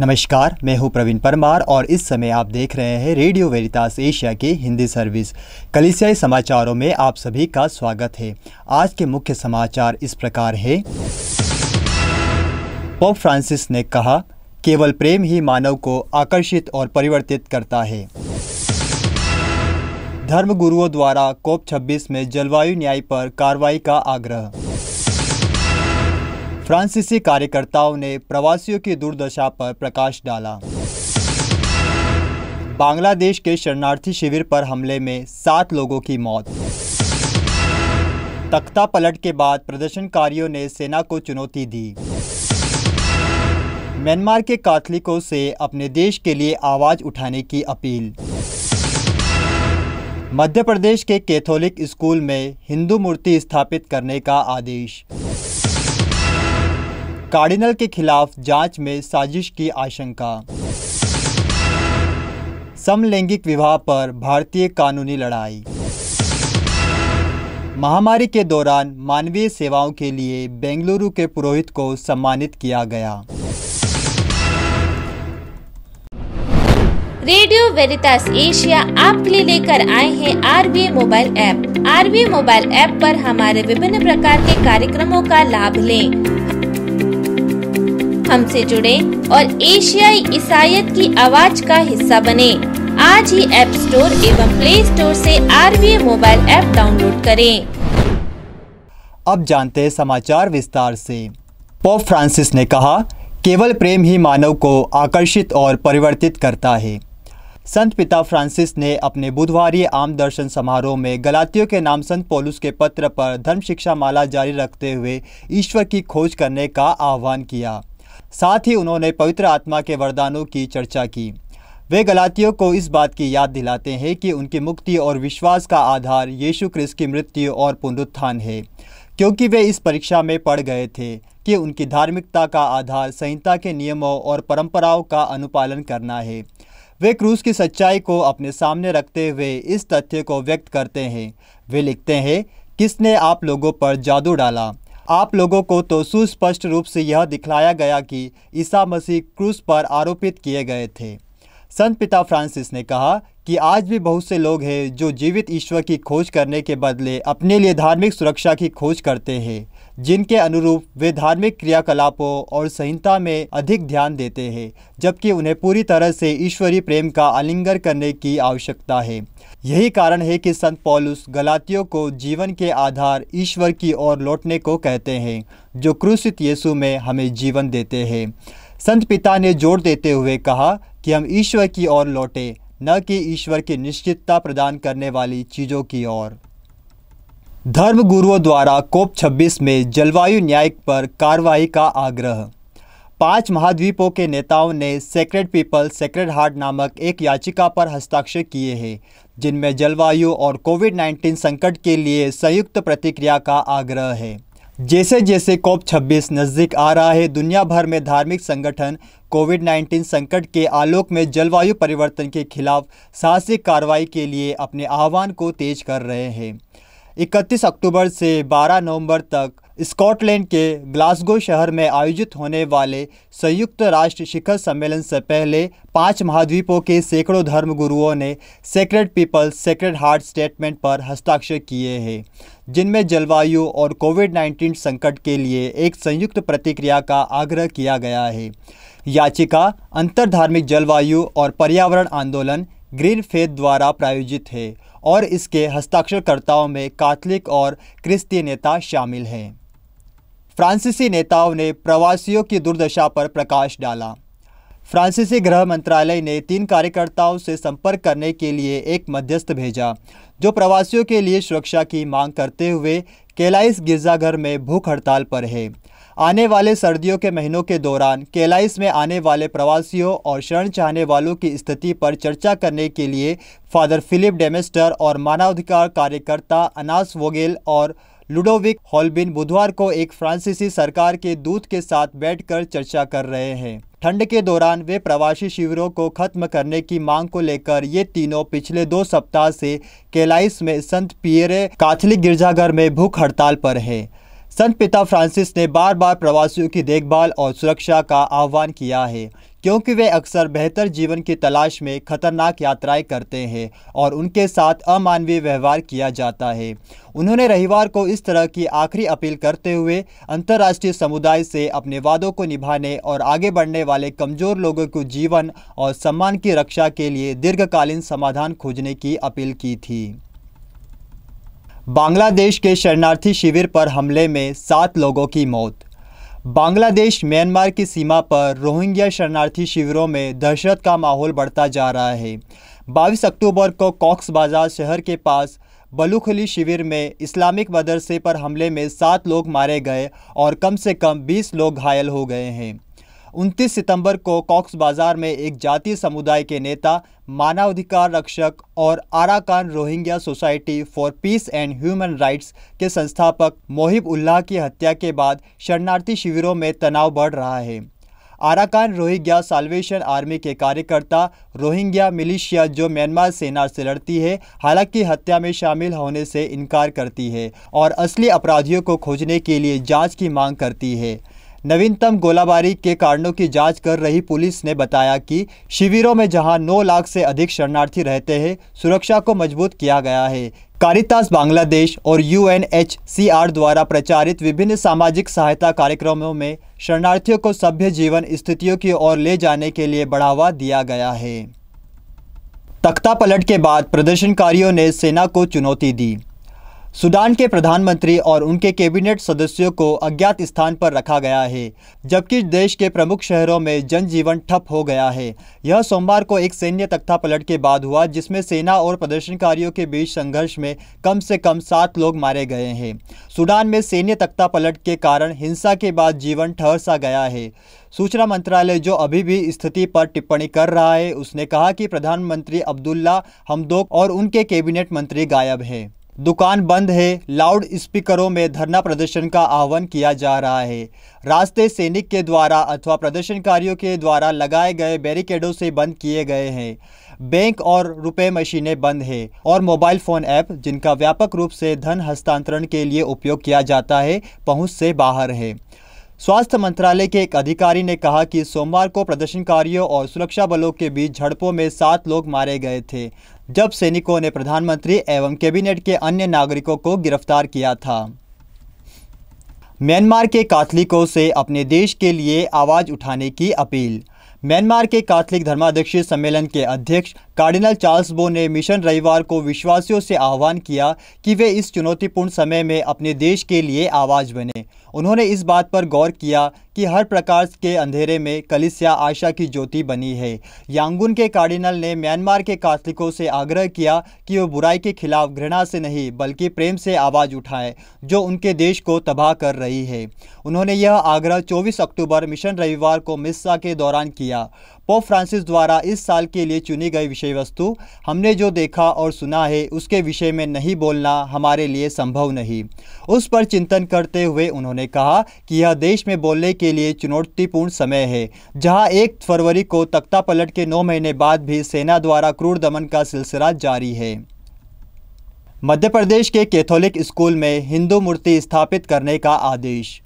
नमस्कार मैं हूं प्रवीण परमार और इस समय आप देख रहे हैं रेडियो वेरितास एशिया के हिंदी सर्विस कलिसियाई समाचारों में आप सभी का स्वागत है आज के मुख्य समाचार इस प्रकार है पोप फ्रांसिस ने कहा केवल प्रेम ही मानव को आकर्षित और परिवर्तित करता है धर्म गुरुओं द्वारा कोप 26 में जलवायु न्याय पर कार्रवाई का आग्रह फ्रांसीसी कार्यकर्ताओं ने प्रवासियों की दुर्दशा पर प्रकाश डाला बांग्लादेश के शरणार्थी शिविर पर हमले में सात लोगों की मौत तख्ता पलट के बाद प्रदर्शनकारियों ने सेना को चुनौती दी म्यांमार के काथलिकों से अपने देश के लिए आवाज़ उठाने की अपील मध्य प्रदेश के कैथोलिक स्कूल में हिंदू मूर्ति स्थापित करने का आदेश कार्डिनल के खिलाफ जांच में साजिश की आशंका समलैंगिक विवाह पर भारतीय कानूनी लड़ाई महामारी के दौरान मानवीय सेवाओं के लिए बेंगलुरु के पुरोहित को सम्मानित किया गया रेडियो वेरितास एशिया आपके लिए लेकर आए हैं RBA mobile app RBA mobile app पर हमारे विभिन्न प्रकार के कार्यक्रमों का लाभ लें हमसे जुड़े और एशियाई ईसाइत की आवाज का हिस्सा बने आज ही ऐप स्टोर एवं प्ले स्टोर से आर मोबाइल ऐप डाउनलोड करें अब जानते हैं समाचार विस्तार से पोप फ्रांसिस ने कहा केवल प्रेम ही मानव को आकर्षित और परिवर्तित करता है संत पिता फ्रांसिस ने अपने बुधवार आम दर्शन समारोह में गलातियों के नाम संत पोलुस के पत्र पर धर्म शिक्षा माला जारी रखते हुए ईश्वर की खोज करने का आह्वान किया साथ ही उन्होंने पवित्र आत्मा के वरदानों की चर्चा की वे गलातियों को इस बात की याद दिलाते हैं कि उनकी मुक्ति और विश्वास का आधार यीशु क्रिस की मृत्यु और पुनरुत्थान है क्योंकि वे इस परीक्षा में पड़ गए थे कि उनकी धार्मिकता का आधार संहिता के नियमों और परंपराओं का अनुपालन करना है वे क्रूस की सच्चाई को अपने सामने रखते हुए इस तथ्य को व्यक्त करते हैं वे लिखते हैं किसने आप लोगों पर जादू डाला आप लोगों को तो सुस्पष्ट रूप से यह दिखलाया गया कि ईसा मसीह क्रूस पर आरोपित किए गए थे संत पिता फ्रांसिस ने कहा कि आज भी बहुत से लोग हैं जो जीवित ईश्वर की खोज करने के बदले अपने लिए धार्मिक सुरक्षा की खोज करते हैं जिनके अनुरूप वे धार्मिक क्रियाकलापों और संहिता में अधिक ध्यान देते हैं जबकि उन्हें पूरी तरह से ईश्वरीय प्रेम का आलिंगन करने की आवश्यकता है यही कारण है कि संत पॉलुस गलातियों को जीवन के आधार ईश्वर की ओर लौटने को कहते हैं जो क्रूसित येसु में हमें जीवन देते हैं संत पिता ने जोर देते हुए कहा कि हम ईश्वर की ओर लौटें न कि ईश्वर की निश्चितता प्रदान करने वाली चीज़ों की ओर धर्म गुरुओं द्वारा कोप 26 में जलवायु न्याय पर कार्रवाई का आग्रह पांच महाद्वीपों के नेताओं ने सेक्रेट पीपल सेक्रेट हार्ट नामक एक याचिका पर हस्ताक्षर किए हैं जिनमें जलवायु और कोविड 19 संकट के लिए संयुक्त प्रतिक्रिया का आग्रह है जैसे जैसे कोप 26 नज़दीक आ रहा है दुनिया भर में धार्मिक संगठन कोविड 19 संकट के आलोक में जलवायु परिवर्तन के खिलाफ साहसिक कार्रवाई के लिए अपने आह्वान को तेज कर रहे हैं 31 अक्टूबर से 12 नवंबर तक स्कॉटलैंड के ग्लासगो शहर में आयोजित होने वाले संयुक्त राष्ट्र शिखर सम्मेलन से पहले पांच महाद्वीपों के सैकड़ों धर्म गुरुओं ने secret people sacred heart statement पर हस्ताक्षर किए हैं जिनमें जलवायु और कोविड 19 संकट के लिए एक संयुक्त प्रतिक्रिया का आग्रह किया गया है याचिका अंतर्धार्मिक जलवायु और पर्यावरण आंदोलन ग्रीन फेथ द्वारा प्रायोजित है और इसके हस्ताक्षरकर्ताओं में काथलिक और क्रिस्ती नेता शामिल हैं फ्रांसीसी नेताओं ने प्रवासियों की दुर्दशा पर प्रकाश डाला फ्रांसीसी गृह मंत्रालय ने तीन कार्यकर्ताओं से संपर्क करने के लिए एक मध्यस्थ भेजा जो प्रवासियों के लिए सुरक्षा की मांग करते हुए केलाइस गिरजाघर में भूख हड़ताल पर है आने वाले सर्दियों के महीनों के दौरान केलाइस में आने वाले प्रवासियों और शरण चाहने वालों की स्थिति पर चर्चा करने के लिए फादर फिलिप डेमेस्टर और मानवाधिकार कार्यकर्ता अनास वोगेल और लुडोविक हॉलबिन बुधवार को एक फ्रांसीसी सरकार के दूत के साथ बैठकर चर्चा कर रहे हैं ठंड के दौरान वे प्रवासी शिविरों को खत्म करने की मांग को लेकर ये तीनों पिछले दो सप्ताह से केलाइस में संत पियरे काथलिक गिरजाघर में भूख हड़ताल पर हैं संत पिता फ्रांसिस ने बार बार प्रवासियों की देखभाल और सुरक्षा का आह्वान किया है क्योंकि वे अक्सर बेहतर जीवन की तलाश में खतरनाक यात्राएं करते हैं और उनके साथ अमानवीय व्यवहार किया जाता है उन्होंने रविवार को इस तरह की आखिरी अपील करते हुए अंतर्राष्ट्रीय समुदाय से अपने वादों को निभाने और आगे बढ़ने वाले कमजोर लोगों को जीवन और सम्मान की रक्षा के लिए दीर्घकालीन समाधान खोजने की अपील की थी बांग्लादेश के शरणार्थी शिविर पर हमले में सात लोगों की मौत बांग्लादेश म्यांमार की सीमा पर रोहिंग्या शरणार्थी शिविरों में दहशत का माहौल बढ़ता जा रहा है बाईस अक्टूबर को कॉक्स बाजार शहर के पास बलूखली शिविर में इस्लामिक मदरसे पर हमले में सात लोग मारे गए और कम से कम बीस लोग घायल हो गए हैं 29 सितंबर को कॉक्स बाजार में एक जातीय समुदाय के नेता मानवाधिकार रक्षक और Arakan Rohingya society for peace and human rights के संस्थापक मोहिब उल्लाह की हत्या के बाद शरणार्थी शिविरों में तनाव बढ़ रहा है आराकान रोहिंग्या साल्वेशन आर्मी के कार्यकर्ता रोहिंग्या मिलिशिया जो म्यांमार सेना से लड़ती है हालांकि हत्या में शामिल होने से इनकार करती है और असली अपराधियों को खोजने के लिए जांच की मांग करती है नवीनतम गोलाबारी के कारणों की जांच कर रही पुलिस ने बताया कि शिविरों में जहां 9 लाख से अधिक शरणार्थी रहते हैं सुरक्षा को मजबूत किया गया है कारितास बांग्लादेश और यूएनएचसीआर द्वारा प्रचारित विभिन्न सामाजिक सहायता कार्यक्रमों में शरणार्थियों को सभ्य जीवन स्थितियों की ओर ले जाने के लिए बढ़ावा दिया गया है तख्ता पलट के बाद प्रदर्शनकारियों ने सेना को चुनौती दी सूडान के प्रधानमंत्री और उनके कैबिनेट सदस्यों को अज्ञात स्थान पर रखा गया है जबकि देश के प्रमुख शहरों में जनजीवन ठप हो गया है यह सोमवार को एक सैन्य तख्ता पलट के बाद हुआ जिसमें सेना और प्रदर्शनकारियों के बीच संघर्ष में कम से कम सात लोग मारे गए हैं सूडान में सैन्य तख्ता पलट के कारण हिंसा के बाद जीवन ठहर सा गया है सूचना मंत्रालय जो अभी भी स्थिति पर टिप्पणी कर रहा है उसने कहा कि प्रधानमंत्री अब्दुल्ला हमदोक और उनके कैबिनेट मंत्री गायब हैं दुकान बंद है लाउड स्पीकरों में धरना प्रदर्शन का आह्वान किया जा रहा है रास्ते सैनिक के द्वारा अथवा प्रदर्शनकारियों के द्वारा लगाए गए बैरिकेडों से बंद किए गए हैं बैंक और रुपए मशीनें बंद है और मोबाइल फ़ोन ऐप जिनका व्यापक रूप से धन हस्तांतरण के लिए उपयोग किया जाता है पहुँच से बाहर है स्वास्थ्य मंत्रालय के एक अधिकारी ने कहा कि सोमवार को प्रदर्शनकारियों और सुरक्षा बलों के बीच झड़पों में सात लोग मारे गए थे जब सैनिकों ने प्रधानमंत्री एवं कैबिनेट के अन्य नागरिकों को गिरफ्तार किया था म्यांमार के काथलिकों से अपने देश के लिए आवाज़ उठाने की अपील म्यांमार के काथलिक धर्माध्यक्ष सम्मेलन के अध्यक्ष कार्डिनल चार्ल्स बो ने मिशन रविवार को विश्वासियों से आह्वान किया कि वे इस चुनौतीपूर्ण समय में अपने देश के लिए आवाज़ बने उन्होंने इस बात पर गौर किया कि हर प्रकार के अंधेरे में कलिसिया आशा की ज्योति बनी है यांगुन के कार्डिनल ने म्यांमार के कास्तिकों से आग्रह किया कि वो बुराई के खिलाफ घृणा से नहीं बल्कि प्रेम से आवाज़ उठाएं जो उनके देश को तबाह कर रही है उन्होंने यह आग्रह 24 अक्टूबर मिशन रविवार को मिस्सा के दौरान किया पोप फ्रांसिस द्वारा इस साल के लिए चुनी गई विषय वस्तु हमने जो देखा और सुना है उसके विषय में नहीं बोलना हमारे लिए संभव नहीं उस पर चिंतन करते हुए उन्होंने कहा कि यह देश में बोलने के लिए चुनौतीपूर्ण समय है जहां एक फरवरी को तख्ता पलट के नौ महीने बाद भी सेना द्वारा क्रूर दमन का सिलसिला जारी है मध्य प्रदेश के कैथोलिक स्कूल में हिंदू मूर्ति स्थापित करने का आदेश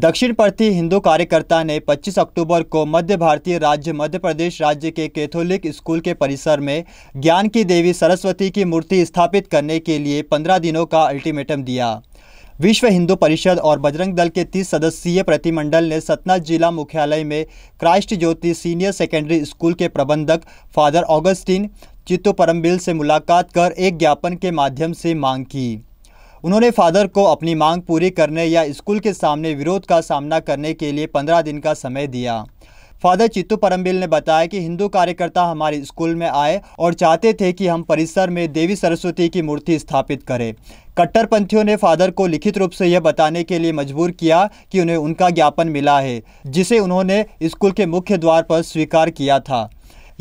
दक्षिण पर्थी हिंदू कार्यकर्ता ने 25 अक्टूबर को मध्य भारतीय राज्य मध्य प्रदेश राज्य के कैथोलिक स्कूल के परिसर में ज्ञान की देवी सरस्वती की मूर्ति स्थापित करने के लिए 15 दिनों का अल्टीमेटम दिया विश्व हिंदू परिषद और बजरंग दल के 30 सदस्यीय प्रतिमंडल ने सतना जिला मुख्यालय में Christ Jyoti senior secondary school के प्रबंधक फादर ऑगस्टीन चित्तो परमबिल से मुलाकात कर एक ज्ञापन के माध्यम से मांग की उन्होंने फादर को अपनी मांग पूरी करने या स्कूल के सामने विरोध का सामना करने के लिए पंद्रह दिन का समय दिया फादर चित्तू परमबिल ने बताया कि हिंदू कार्यकर्ता हमारे स्कूल में आए और चाहते थे कि हम परिसर में देवी सरस्वती की मूर्ति स्थापित करें कट्टरपंथियों ने फादर को लिखित रूप से यह बताने के लिए मजबूर किया कि उन्हें उनका ज्ञापन मिला है जिसे उन्होंने स्कूल के मुख्य द्वार पर स्वीकार किया था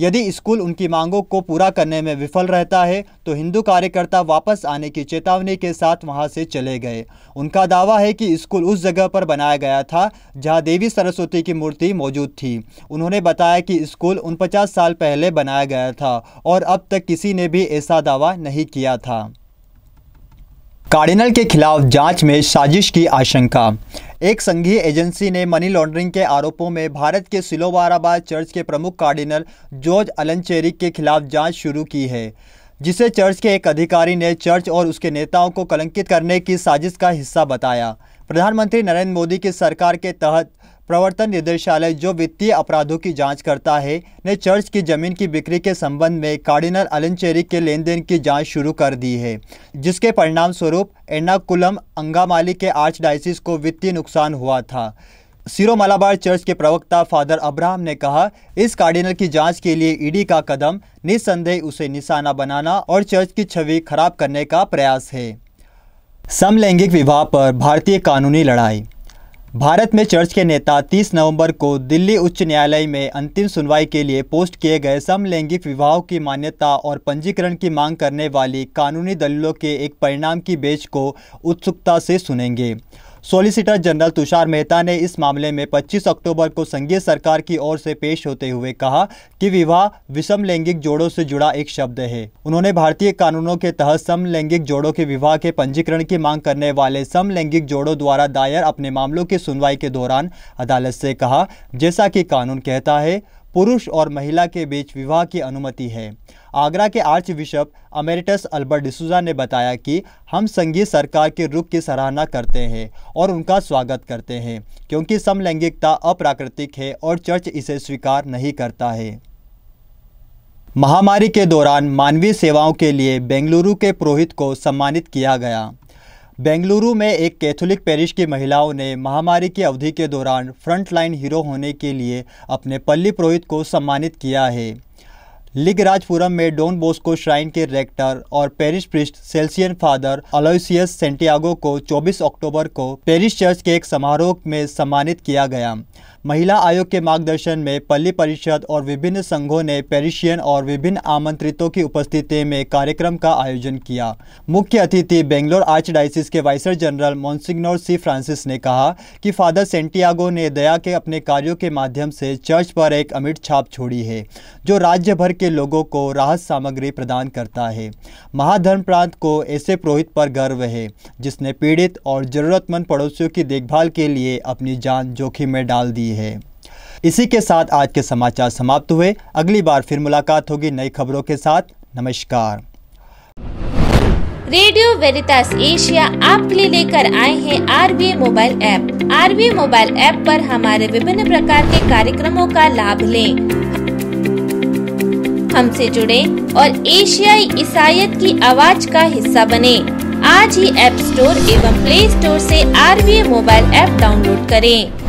यदि स्कूल उनकी मांगों को पूरा करने में विफल रहता है तो हिंदू कार्यकर्ता वापस आने की चेतावनी के साथ वहां से चले गए उनका दावा है कि स्कूल उस जगह पर बनाया गया था जहां देवी सरस्वती की मूर्ति मौजूद थी उन्होंने बताया कि स्कूल उन पचास साल पहले बनाया गया था और अब तक किसी ने भी ऐसा दावा नहीं किया था कार्डिनल के खिलाफ जांच में साजिश की आशंका एक संघीय एजेंसी ने मनी लॉन्ड्रिंग के आरोपों में भारत के सिलोवाराबाद चर्च के प्रमुख कार्डिनल जॉर्ज अलनचेरिक के खिलाफ जांच शुरू की है जिसे चर्च के एक अधिकारी ने चर्च और उसके नेताओं को कलंकित करने की साजिश का हिस्सा बताया प्रधानमंत्री नरेंद्र मोदी की सरकार के तहत प्रवर्तन निदेशालय जो वित्तीय अपराधों की जांच करता है ने चर्च की जमीन की बिक्री के संबंध में कार्डिनल अलनचेरी के लेन देन की जांच शुरू कर दी है जिसके परिणाम स्वरूप एर्नाकुलम अंगामाली के आर्च डाइसिस को वित्तीय नुकसान हुआ था सिरो मलाबार चर्च के प्रवक्ता फादर अब्राहम ने कहा इस कार्डिनल की जांच के लिए ईडी का कदम निस्संदेह उसे निशाना बनाना और चर्च की छवि खराब करने का प्रयास है समलैंगिक विवाह पर भारतीय कानूनी लड़ाई भारत में चर्च के नेता 30 नवंबर को दिल्ली उच्च न्यायालय में अंतिम सुनवाई के लिए पोस्ट किए गए समलैंगिक विवाह की मान्यता और पंजीकरण की मांग करने वाली कानूनी दलीलों के एक परिणाम की बेच को उत्सुकता से सुनेंगे सॉलिसिटर जनरल तुषार मेहता ने इस मामले में 25 अक्टूबर को संघीय सरकार की ओर से पेश होते हुए कहा कि विवाह विषम लैंगिक जोड़ों से जुड़ा एक शब्द है उन्होंने भारतीय कानूनों के तहत समलैंगिक जोड़ों के विवाह के पंजीकरण की मांग करने वाले समलैंगिक जोड़ों द्वारा दायर अपने मामलों की सुनवाई के दौरान अदालत से कहा जैसा कि कानून कहता है पुरुष और महिला के बीच विवाह की अनुमति है आगरा के archbishop emeritus Albert D'Souza ने बताया कि हम संघीय सरकार के रुख की सराहना करते हैं और उनका स्वागत करते हैं क्योंकि समलैंगिकता अप्राकृतिक है और चर्च इसे स्वीकार नहीं करता है महामारी के दौरान मानवीय सेवाओं के लिए बेंगलुरु के पुरोहित को सम्मानित किया गया बेंगलुरु में एक कैथोलिक पैरिश की महिलाओं ने महामारी की अवधि के दौरान फ्रंटलाइन हीरो होने के लिए अपने पल्ली पुरोहित को सम्मानित किया है लिगराजपुरम में डोन बोस्को श्राइन के रेक्टर और parish priest Salesian father Aloysius Santiago को 24 अक्टूबर को पेरिस चर्च के एक समारोह में सम्मानित किया गया महिला आयोग के मार्गदर्शन में पल्ली परिषद और विभिन्न संघों ने पेरिशियन और विभिन्न आमंत्रितों की उपस्थिति में कार्यक्रम का आयोजन किया मुख्य अतिथि बेंगलोर डाइसिस के वाइसर जनरल मोन्सिग्नोर सी फ्रांसिस ने कहा कि फादर सेंटियागो ने दया के अपने कार्यों के माध्यम से चर्च पर एक अमिट छाप छोड़ी है जो राज्य भर के लोगों को राहत सामग्री प्रदान करता है महाधर्म प्रांत को ऐसे पुरोहित पर गर्व है जिसने पीड़ित और ज़रूरतमंद पड़ोसियों की देखभाल के लिए अपनी जान जोखिम में डाल दी है इसी के साथ आज के समाचार समाप्त हुए अगली बार फिर मुलाकात होगी नई खबरों के साथ नमस्कार रेडियो वेरितास एशिया आपके लिए लेकर आए हैं RB mobile app RB mobile app पर हमारे विभिन्न प्रकार के कार्यक्रमों का लाभ लें हमसे जुड़े और एशियाई ईसाइत की आवाज का हिस्सा बने आज ही ऐप स्टोर एवं प्ले स्टोर से आर मोबाइल ऐप डाउनलोड करें